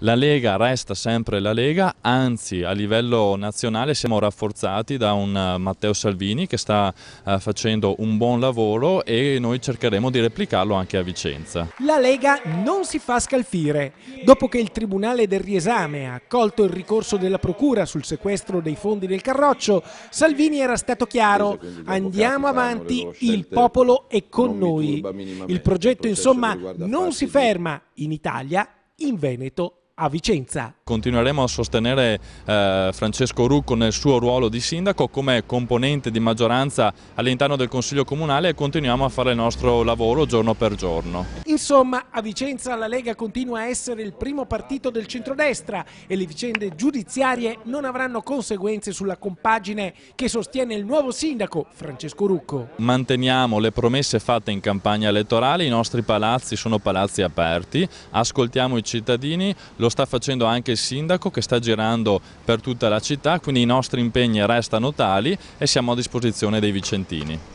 La Lega resta sempre la Lega, anzi a livello nazionale siamo rafforzati da un eh, Matteo Salvini che sta eh, facendo un buon lavoro e noi cercheremo di replicarlo anche a Vicenza. La Lega non si fa scalfire. Dopo che il Tribunale del Riesame ha accolto il ricorso della Procura sul sequestro dei fondi del Carroccio, Salvini era stato chiaro, andiamo avanti, il popolo è con noi. Il progetto insomma non si ferma in Italia in Veneto a Vicenza. Continueremo a sostenere eh, Francesco Rucco nel suo ruolo di sindaco come componente di maggioranza all'interno del Consiglio Comunale e continuiamo a fare il nostro lavoro giorno per giorno. Insomma, a Vicenza la Lega continua a essere il primo partito del centrodestra e le vicende giudiziarie non avranno conseguenze sulla compagine che sostiene il nuovo sindaco Francesco Rucco. Manteniamo le promesse fatte in campagna elettorale, i nostri palazzi sono palazzi aperti, ascoltiamo i cittadini, lo lo sta facendo anche il sindaco che sta girando per tutta la città, quindi i nostri impegni restano tali e siamo a disposizione dei vicentini.